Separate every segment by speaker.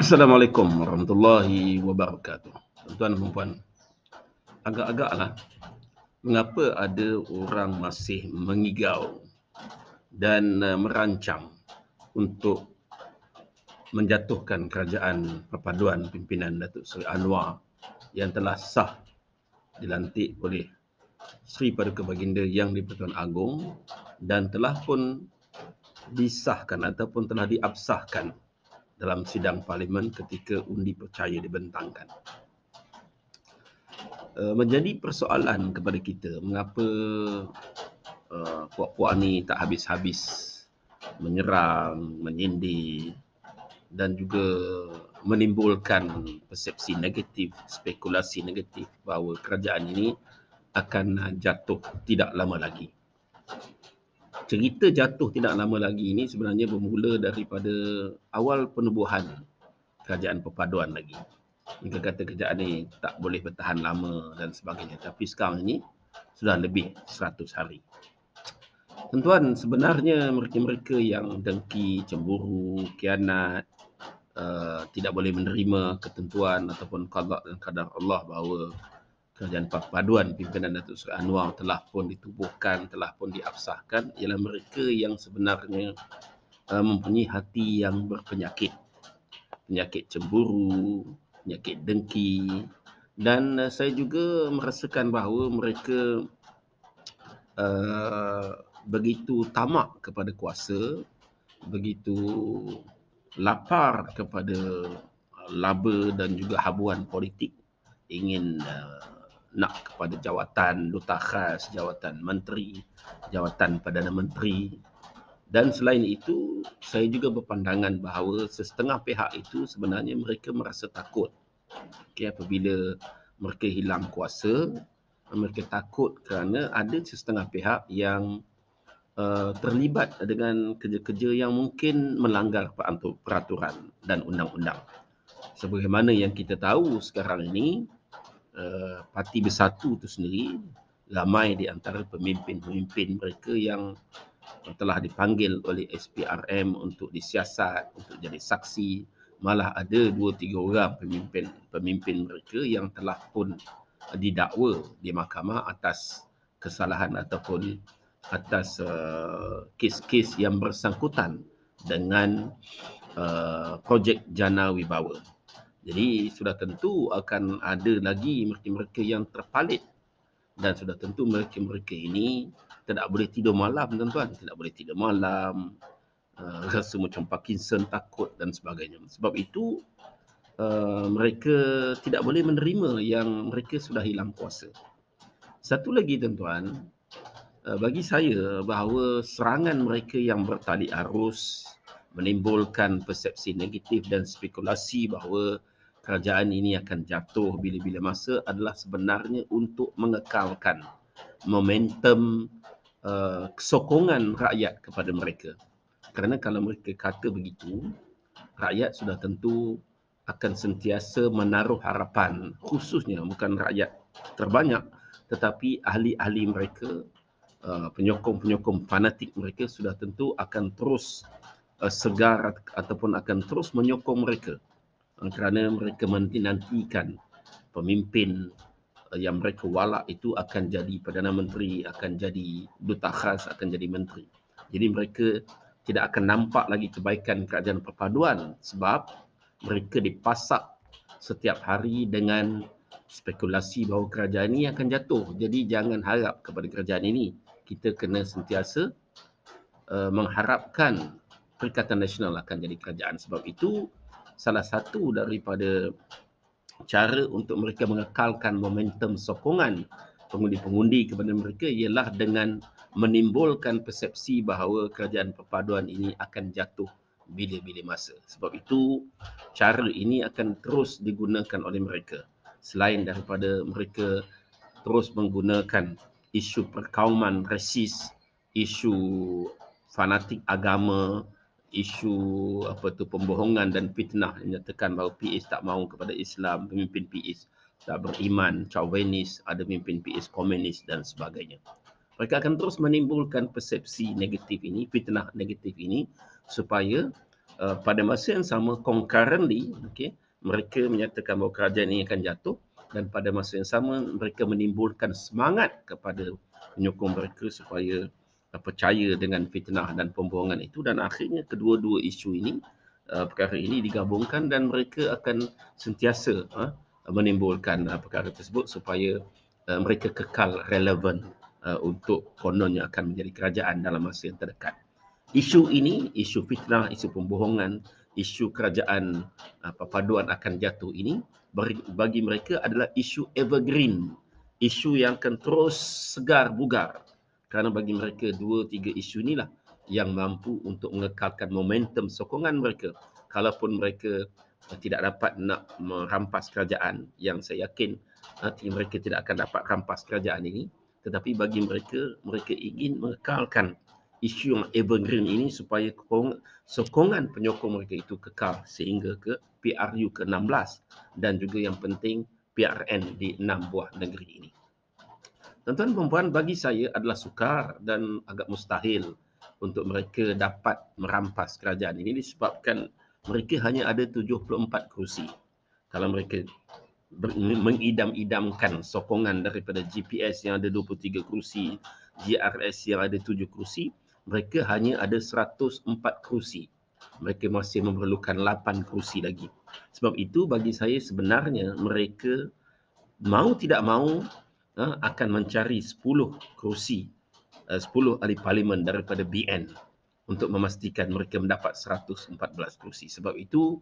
Speaker 1: Assalamualaikum warahmatullahi wabarakatuh. Tuan-tuan dan puan agak-agaklah mengapa ada orang masih mengigau dan eh, merancang untuk menjatuhkan kerajaan perpaduan pimpinan Datuk Seri Anwar yang telah sah dilantik oleh Sri Paduka Baginda Yang di-Pertuan Agong dan telah pun disahkan ataupun telah diabsahkan dalam sidang parlimen ketika undi percaya dibentangkan. Eh, menjadi persoalan kepada kita mengapa eh, puak-puak ini tak habis-habis menyerang, menyindir dan juga menimbulkan persepsi negatif, spekulasi negatif bahawa kerajaan ini akan jatuh tidak lama lagi cerita jatuh tidak lama lagi ini sebenarnya bermula daripada awal penubuhan kerajaan perpaduan lagi. Jika kata kerajaan ini tak boleh bertahan lama dan sebagainya. Tapi sekarang ini sudah lebih 100 hari. Tuan-tuan, sebenarnya mereka-mereka yang dengki, cemburu, kianat, uh, eh, tidak boleh menerima ketentuan ataupun kadar dan kadar Allah bahawa kerajaan perpaduan pimpinan Datuk Seri Anwar telah pun ditubuhkan, telah pun diabsahkan ialah mereka yang sebenarnya uh, mempunyai hati yang berpenyakit. Penyakit cemburu, penyakit dengki dan uh, saya juga merasakan bahawa mereka uh, begitu tamak kepada kuasa, begitu lapar kepada uh, laba dan juga habuan politik ingin uh, nak kepada jawatan duta khas, jawatan menteri, jawatan perdana menteri. Dan selain itu, saya juga berpandangan bahawa sesetengah pihak itu sebenarnya mereka merasa takut. Okay, apabila mereka hilang kuasa, mereka takut kerana ada sesetengah pihak yang uh, terlibat dengan kerja-kerja yang mungkin melanggar peraturan dan undang-undang. Sebagaimana yang kita tahu sekarang ini, uh, parti bersatu itu sendiri ramai di antara pemimpin-pemimpin mereka yang telah dipanggil oleh SPRM untuk disiasat, untuk jadi saksi. Malah ada dua tiga orang pemimpin pemimpin mereka yang telah pun didakwa di mahkamah atas kesalahan ataupun atas uh, kes-kes yang bersangkutan dengan uh, projek Jana Wibawa. Jadi sudah tentu akan ada lagi mereka-mereka yang terpalit dan sudah tentu mereka-mereka ini tidak boleh tidur malam tuan-tuan, tidak boleh tidur malam uh, rasa macam Parkinson takut dan sebagainya. Sebab itu uh, mereka tidak boleh menerima yang mereka sudah hilang kuasa. Satu lagi tuan-tuan, uh, bagi saya bahawa serangan mereka yang bertali arus menimbulkan persepsi negatif dan spekulasi bahawa kerajaan ini akan jatuh bila-bila masa adalah sebenarnya untuk mengekalkan momentum uh, eh, sokongan rakyat kepada mereka. Kerana kalau mereka kata begitu, rakyat sudah tentu akan sentiasa menaruh harapan khususnya bukan rakyat terbanyak tetapi ahli-ahli mereka uh, penyokong-penyokong fanatik mereka sudah tentu akan terus uh, segar ataupun akan terus menyokong mereka Eh, kerana mereka menanti-nantikan pemimpin eh, yang mereka walak itu akan jadi Perdana Menteri, akan jadi Duta Khas, akan jadi Menteri. Jadi mereka tidak akan nampak lagi kebaikan kerajaan perpaduan sebab mereka dipasak setiap hari dengan spekulasi bahawa kerajaan ini akan jatuh. Jadi jangan harap kepada kerajaan ini. Kita kena sentiasa uh, mengharapkan Perikatan Nasional akan jadi kerajaan. Sebab itu salah satu daripada cara untuk mereka mengekalkan momentum sokongan pengundi-pengundi kepada mereka ialah dengan menimbulkan persepsi bahawa kerajaan perpaduan ini akan jatuh bila-bila masa. Sebab itu cara ini akan terus digunakan oleh mereka selain daripada mereka terus menggunakan isu perkauman rasis, isu fanatik agama, isu apa tu pembohongan dan fitnah menyatakan bahawa PS tak mahu kepada Islam pemimpin PS tak beriman chauvinis ada pemimpin PS komunis dan sebagainya mereka akan terus menimbulkan persepsi negatif ini fitnah negatif ini supaya uh, pada masa yang sama concurrently okey mereka menyatakan bahawa kerajaan ini akan jatuh dan pada masa yang sama mereka menimbulkan semangat kepada penyokong mereka supaya uh, percaya dengan fitnah dan pembohongan itu dan akhirnya kedua-dua isu ini uh, perkara ini digabungkan dan mereka akan sentiasa uh, menimbulkan uh, perkara tersebut supaya uh, mereka kekal relevan uh, untuk kononnya akan menjadi kerajaan dalam masa yang terdekat. Isu ini, isu fitnah, isu pembohongan, isu kerajaan uh, perpaduan akan jatuh ini bagi mereka adalah isu evergreen, isu yang akan terus segar bugar kerana bagi mereka dua tiga isu ni lah yang mampu untuk mengekalkan momentum sokongan mereka kalaupun mereka eh, tidak dapat nak merampas kerajaan yang saya yakin nanti eh, mereka tidak akan dapat rampas kerajaan ini tetapi bagi mereka mereka ingin mengekalkan isu yang evergreen ini supaya sokongan penyokong mereka itu kekal sehingga ke PRU ke-16 dan juga yang penting PRN di enam buah negeri ini. Tuan-tuan perempuan bagi saya adalah sukar dan agak mustahil untuk mereka dapat merampas kerajaan ini disebabkan mereka hanya ada 74 kerusi. Kalau mereka mengidam-idamkan sokongan daripada GPS yang ada 23 kerusi, GRS yang ada 7 kerusi, mereka hanya ada 104 kerusi. Mereka masih memerlukan 8 kerusi lagi. Sebab itu bagi saya sebenarnya mereka mau tidak mau ha, akan mencari 10 kerusi, eh, uh, 10 ahli parlimen daripada BN untuk memastikan mereka mendapat 114 kerusi. Sebab itu,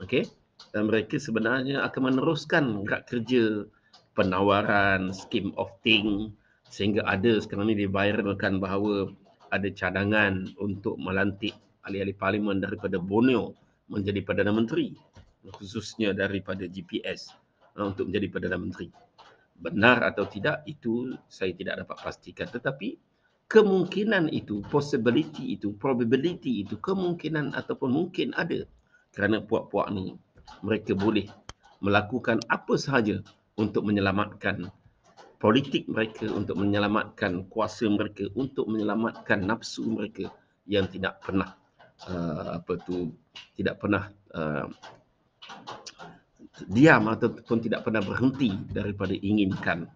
Speaker 1: okay, dan mereka sebenarnya akan meneruskan gerak kerja penawaran skim of thing sehingga ada sekarang ni diviralkan bahawa ada cadangan untuk melantik ahli-ahli parlimen daripada Borneo menjadi Perdana Menteri khususnya daripada GPS ha, untuk menjadi Perdana Menteri benar atau tidak itu saya tidak dapat pastikan tetapi kemungkinan itu possibility itu probability itu kemungkinan ataupun mungkin ada kerana puak-puak ni mereka boleh melakukan apa sahaja untuk menyelamatkan politik mereka untuk menyelamatkan kuasa mereka untuk menyelamatkan nafsu mereka yang tidak pernah uh, apa tu tidak pernah uh, diam ataupun tidak pernah berhenti daripada inginkan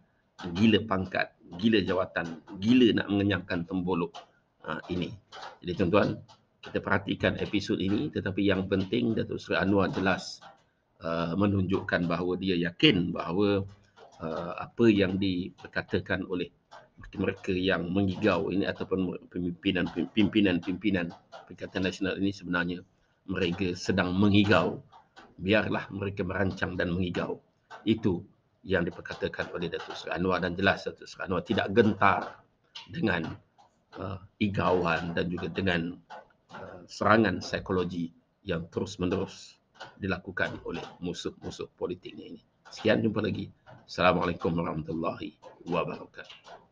Speaker 1: gila pangkat, gila jawatan, gila nak mengenyangkan tembolok ha, ini. Jadi tuan-tuan, kita perhatikan episod ini tetapi yang penting Datuk Seri Anwar jelas uh, menunjukkan bahawa dia yakin bahawa uh, apa yang dikatakan oleh mereka yang mengigau ini ataupun pimpinan-pimpinan Perikatan Nasional ini sebenarnya mereka sedang mengigau biarlah mereka merancang dan mengigau. Itu yang diperkatakan oleh Datuk Seri Anwar dan jelas Datuk Seri Anwar tidak gentar dengan uh, igauan dan juga dengan uh, serangan psikologi yang terus-menerus dilakukan oleh musuh-musuh politiknya ini. Sekian jumpa lagi. Assalamualaikum warahmatullahi wabarakatuh.